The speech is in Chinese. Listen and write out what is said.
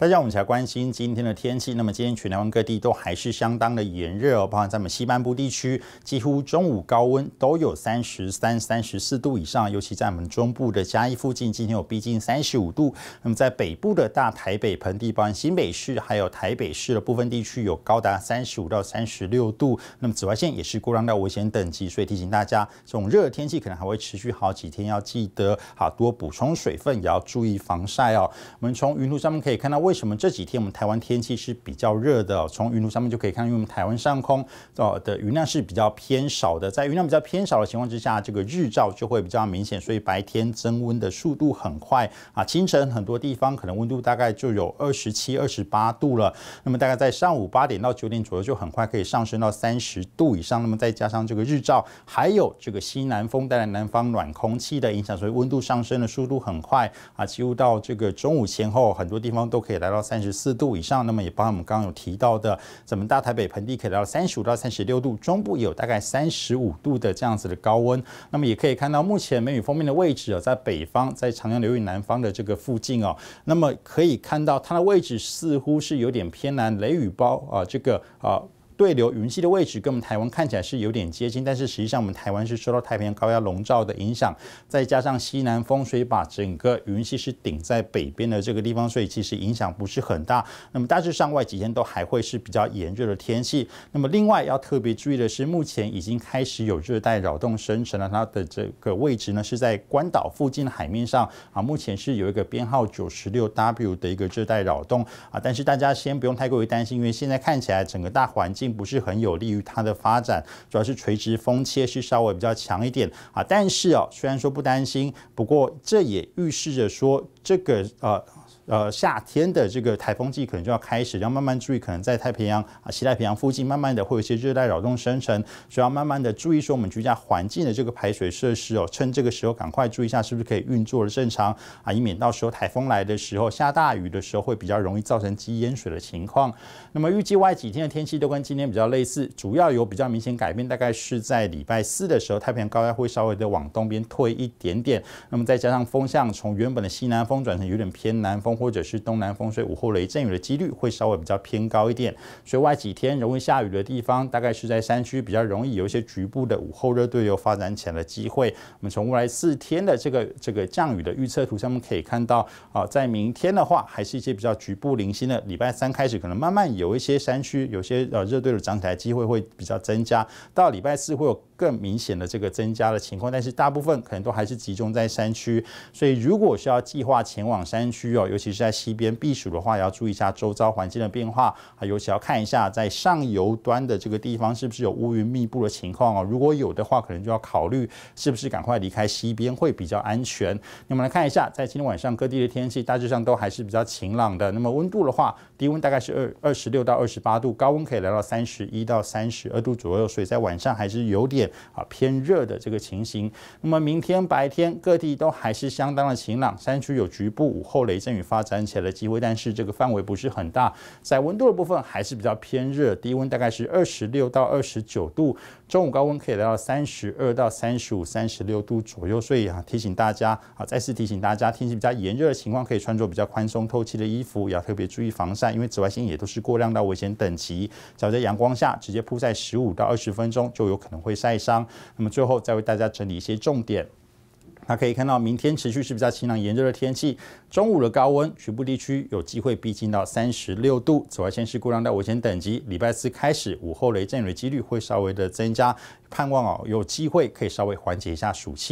大家，我们才关心今天的天气。那么今天全台湾各地都还是相当的炎热，哦，包含在我们西半部地区，几乎中午高温都有三十三、三十四度以上。尤其在我们中部的嘉义附近，今天有逼近三十五度。那么在北部的大台北盆地，包含新北市还有台北市的部分地区，有高达三十五到三十六度。那么紫外线也是过量到危险等级，所以提醒大家，这种热天气可能还会持续好几天，要记得好多补充水分，也要注意防晒哦。我们从云图上面可以看到，为什么这几天我们台湾天气是比较热的？从云图上面就可以看，因为我们台湾上空的的云量是比较偏少的，在云量比较偏少的情况之下，这个日照就会比较明显，所以白天增温的速度很快啊。清晨很多地方可能温度大概就有二十七、二十八度了，那么大概在上午八点到九点左右就很快可以上升到三十度以上。那么再加上这个日照，还有这个西南风带来南方暖空气的影响，所以温度上升的速度很快啊。几乎到这个中午前后，很多地方都可以。来到三十四度以上，那么也包括我们刚刚有提到的，咱们大台北盆地可以到三十五到三十六度，中部也有大概三十五度的这样子的高温。那么也可以看到，目前梅雨封面的位置哦，在北方，在长江流域南方的这个附近哦，那么可以看到它的位置似乎是有点偏南，雷雨包啊，这个啊。对流云系的位置跟我们台湾看起来是有点接近，但是实际上我们台湾是受到太平洋高压笼罩的影响，再加上西南风，所以把整个云系是顶在北边的这个地方，所以其实影响不是很大。那么大致上外几天都还会是比较炎热的天气。那么另外要特别注意的是，目前已经开始有热带扰动生成了，它的这个位置呢是在关岛附近的海面上啊，目前是有一个编号九十六 W 的一个热带扰动啊，但是大家先不用太过于担心，因为现在看起来整个大环境。不是很有利于它的发展，主要是垂直风切是稍微比较强一点啊。但是哦，虽然说不担心，不过这也预示着说这个啊。呃，夏天的这个台风季可能就要开始，要慢慢注意，可能在太平洋啊、西太平洋附近，慢慢的会有一些热带扰动生成，所以要慢慢的注意说我们居家环境的这个排水设施哦，趁这个时候赶快注意一下是不是可以运作的正常啊，以免到时候台风来的时候、下大雨的时候会比较容易造成积淹水的情况。那么预计外几天的天气都跟今天比较类似，主要有比较明显改变，大概是在礼拜四的时候，太平洋高压会稍微的往东边退一点点，那么再加上风向从原本的西南风转成有点偏南风。或者是东南风，所以午后雷阵雨的几率会稍微比较偏高一点。所以未来几天容易下雨的地方，大概是在山区，比较容易有一些局部的午后热对流发展起来的机会。我们从未来四天的这个这个降雨的预测图上面可以看到，啊，在明天的话，还是一些比较局部零星的。礼拜三开始，可能慢慢有一些山区有些呃热对流涨起来机会会比较增加。到礼拜四会有。更明显的这个增加的情况，但是大部分可能都还是集中在山区，所以如果是要计划前往山区哦，尤其是在西边避暑的话，也要注意一下周遭环境的变化啊，尤其要看一下在上游端的这个地方是不是有乌云密布的情况哦，如果有的话，可能就要考虑是不是赶快离开西边会比较安全。那我们来看一下，在今天晚上各地的天气，大致上都还是比较晴朗的。那么温度的话，低温大概是二二十六到二十八度，高温可以来到三十一到三十二度左右，所以在晚上还是有点。啊，偏热的这个情形。那么明天白天各地都还是相当的晴朗，山区有局部午后雷阵雨发展起来的机会，但是这个范围不是很大。在温度的部分还是比较偏热，低温大概是二十六到二十九度，中午高温可以到三十二到三十五、三十六度左右。所以啊，提醒大家，啊再次提醒大家，天气比较炎热的情况，可以穿着比较宽松透气的衣服，也要特别注意防晒，因为紫外线也都是过量到危险等级。只要在阳光下直接铺晒十五到二十分钟，就有可能会晒。伤。那么最后再为大家整理一些重点。那可以看到，明天持续是比较晴朗炎热的天气，中午的高温，局部地区有机会逼近到三十六度，紫外线是过量带危险等级。礼拜四开始，午后雷阵雨的几率会稍微的增加，盼望哦有机会可以稍微缓解一下暑气。